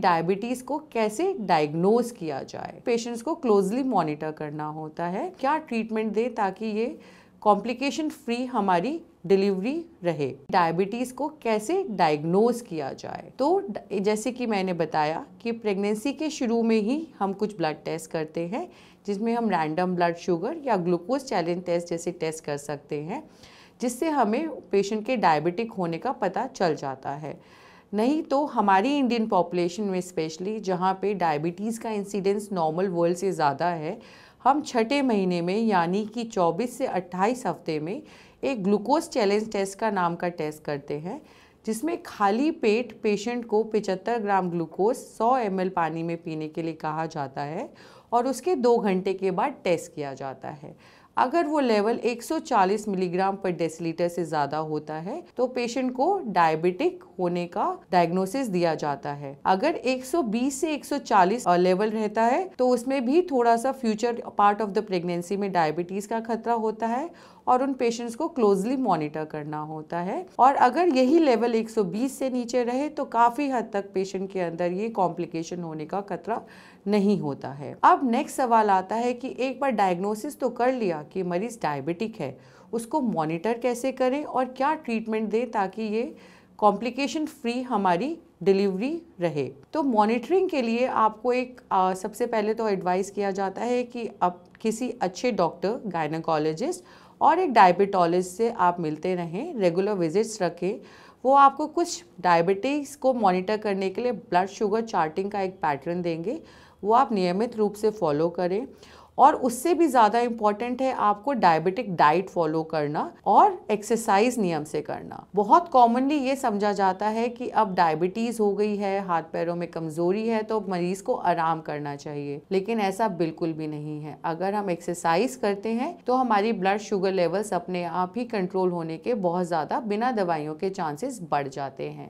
diabetes को कैसे diagnose किया जाए पेशेंट्स को क्लोजली मॉनिटर करना होता है क्या ट्रीटमेंट दें ताकि ये कॉम्प्लिकेशन फ्री हमारी डिलीवरी रहे डायबिटीज़ को कैसे डायग्नोज किया जाए तो जैसे कि मैंने बताया कि प्रेगनेंसी के शुरू में ही हम कुछ ब्लड टेस्ट करते हैं जिसमें हम रैंडम ब्लड शुगर या ग्लूकोज चैलेंज टेस्ट जैसे टेस्ट कर सकते हैं जिससे हमें पेशेंट के डायबिटिक होने का पता चल जाता है नहीं तो हमारी इंडियन पॉपुलेशन में स्पेशली जहाँ पे डायबिटीज़ का इंसिडेंस नॉर्मल वर्ल्ड से ज़्यादा है हम छठे महीने में यानी कि 24 से 28 हफ्ते में एक ग्लूकोज चैलेंज टेस्ट का नाम का टेस्ट करते हैं जिसमें खाली पेट पेशेंट को 75 ग्राम ग्लूकोज 100 एम पानी में पीने के लिए कहा जाता है और उसके दो घंटे के बाद टेस्ट किया जाता है अगर वो लेवल 140 मिलीग्राम पर डेसीलीटर से ज़्यादा होता है तो पेशेंट को डायबिटिक होने का डायग्नोसिस दिया जाता है अगर 120 से 140 लेवल रहता है तो उसमें भी थोड़ा सा future part of the pregnancy में डायबिटीज़ का खतरा होता है और उन पेशेंट्स को क्लोजली मॉनिटर करना होता है और अगर यही लेवल 120 से नीचे रहे तो काफ़ी हद तक पेशेंट के अंदर ये कॉम्प्लिकेशन होने का खतरा नहीं होता है अब नेक्स्ट सवाल आता है कि एक बार डायग्नोसिस तो कर लिया कि मरीज़ डायबिटिक है उसको मॉनिटर कैसे करें और क्या ट्रीटमेंट दें ताकि ये कॉम्प्लिकेशन फ्री हमारी डिलीवरी रहे तो मॉनिटरिंग के लिए आपको एक आ, सबसे पहले तो एडवाइस किया जाता है कि अब किसी अच्छे डॉक्टर गायनाकोलॉजिस्ट और एक डायबिटोलॉजिस्ट से आप मिलते रहें रेगुलर विजिट्स रखें वो आपको कुछ डायबिटीज़ को मॉनिटर करने के लिए ब्लड शुगर चार्टिंग का एक पैटर्न देंगे वो आप नियमित रूप से फॉलो करें और उससे भी ज़्यादा इम्पॉर्टेंट है आपको डायबिटिक डाइट फॉलो करना और एक्सरसाइज नियम से करना बहुत कॉमनली ये समझा जाता है कि अब डायबिटीज़ हो गई है हाथ पैरों में कमज़ोरी है तो मरीज़ को आराम करना चाहिए लेकिन ऐसा बिल्कुल भी नहीं है अगर हम एक्सरसाइज करते हैं तो हमारी ब्लड शुगर लेवल्स अपने आप ही कंट्रोल होने के बहुत ज़्यादा बिना दवाइयों के चांसेस बढ़ जाते हैं